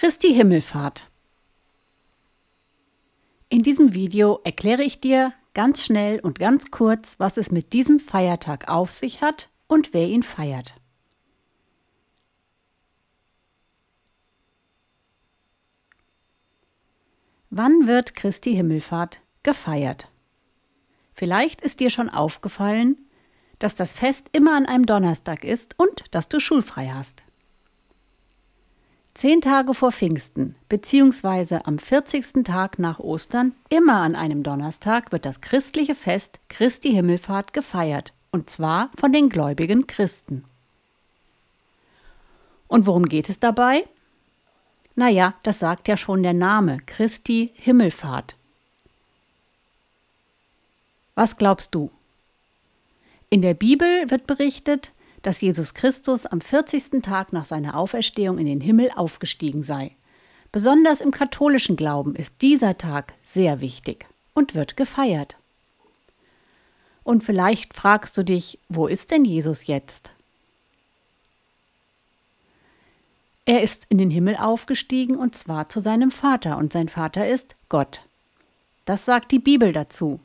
Christi Himmelfahrt. In diesem Video erkläre ich dir ganz schnell und ganz kurz, was es mit diesem Feiertag auf sich hat und wer ihn feiert. Wann wird Christi Himmelfahrt gefeiert? Vielleicht ist dir schon aufgefallen, dass das Fest immer an einem Donnerstag ist und dass du schulfrei hast zehn Tage vor Pfingsten bzw. am 40. Tag nach Ostern, immer an einem Donnerstag, wird das christliche Fest Christi Himmelfahrt gefeiert, und zwar von den gläubigen Christen. Und worum geht es dabei? Naja, das sagt ja schon der Name Christi Himmelfahrt. Was glaubst du? In der Bibel wird berichtet, dass Jesus Christus am 40. Tag nach seiner Auferstehung in den Himmel aufgestiegen sei. Besonders im katholischen Glauben ist dieser Tag sehr wichtig und wird gefeiert. Und vielleicht fragst du dich, wo ist denn Jesus jetzt? Er ist in den Himmel aufgestiegen und zwar zu seinem Vater und sein Vater ist Gott. Das sagt die Bibel dazu.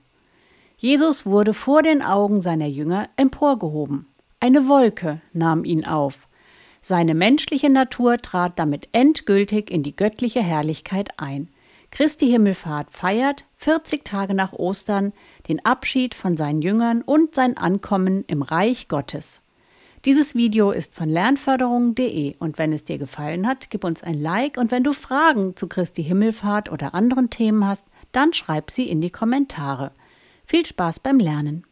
Jesus wurde vor den Augen seiner Jünger emporgehoben. Eine Wolke nahm ihn auf. Seine menschliche Natur trat damit endgültig in die göttliche Herrlichkeit ein. Christi Himmelfahrt feiert, 40 Tage nach Ostern, den Abschied von seinen Jüngern und sein Ankommen im Reich Gottes. Dieses Video ist von lernförderung.de und wenn es dir gefallen hat, gib uns ein Like und wenn du Fragen zu Christi Himmelfahrt oder anderen Themen hast, dann schreib sie in die Kommentare. Viel Spaß beim Lernen!